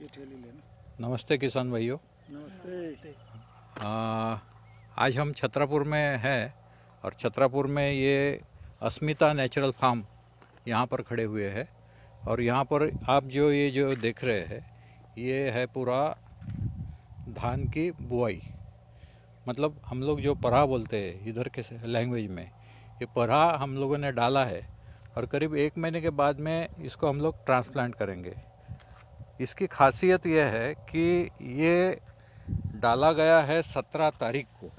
ये ठेली लेना नमस्ते किसान भाइयों नमस्ते आ, आज हम छत्रापुर में हैं और छत्रापुर में ये अस्मिता नेचुरल फार्म यहाँ पर खड़े हुए हैं और यहाँ पर आप जो ये जो देख रहे हैं ये है पूरा धान की बुआई मतलब हम लोग जो परा बोलते हैं इधर के लैंग्वेज में ये परा हम लोगों ने डाला है और करीब एक महीने के बाद में इसको हम लोग ट्रांसप्लांट करेंगे इसकी खासियत यह है कि ये डाला गया है सत्रह तारीख को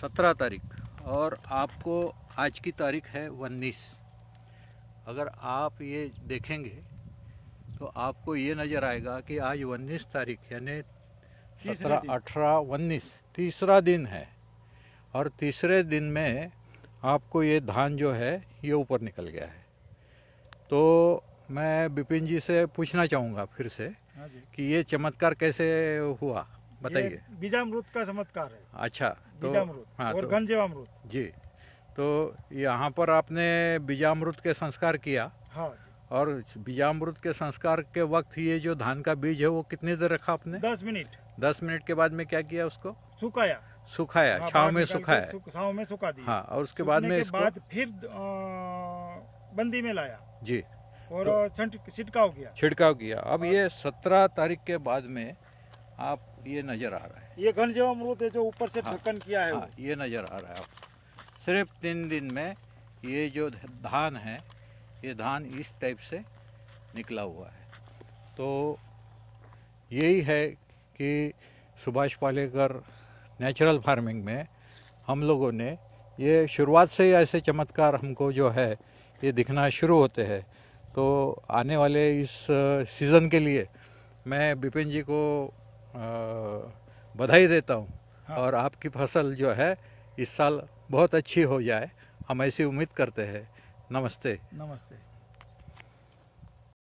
सत्रह तारीख और आपको आज की तारीख है उन्नीस अगर आप ये देखेंगे तो आपको ये नज़र आएगा कि आज उन्नीस तारीख यानी सत्रह अठारह उन्नीस तीसरा दिन है और तीसरे दिन में आपको ये धान जो है ये ऊपर निकल गया है तो मैं विपिन जी से पूछना चाहूँगा फिर से हाँ कि ये चमत्कार कैसे हुआ बताइए बीजामृत का चमत्कार है अच्छा तो हाँ और तो, गंजेवामृत जी तो यहाँ पर आपने बीजामृत के संस्कार किया हाँ और बीजामृत के संस्कार के वक्त ये जो धान का बीज है वो कितनी देर रखा आपने दस मिनट दस मिनट के बाद में क्या किया उसको सुखाया सुखाया हाँ, छाव में सुखाया छाव में सुखा दिया हाँ और उसके बाद में इसको बाद फिर आ, बंदी में लाया जी और तो, छिड़काव किया छिड़काव किया अब ये सत्रह तारीख के बाद में आप ये नजर आ रहा है ये घन जो अमृत है जो ऊपर से हाँ। ढक्कन हाँ, किया है हाँ, ये नजर आ रहा है आपको सिर्फ तीन दिन में ये जो धान है ये धान इस टाइप से निकला हुआ है तो यही है कि सुभाष पालेकर नेचुरल फार्मिंग में हम लोगों ने ये शुरुआत से ही ऐसे चमत्कार हमको जो है ये दिखना शुरू होते हैं तो आने वाले इस सीज़न के लिए मैं बिपिन जी को बधाई देता हूँ हाँ। और आपकी फसल जो है इस साल बहुत अच्छी हो जाए हम ऐसी उम्मीद करते हैं नमस्ते नमस्ते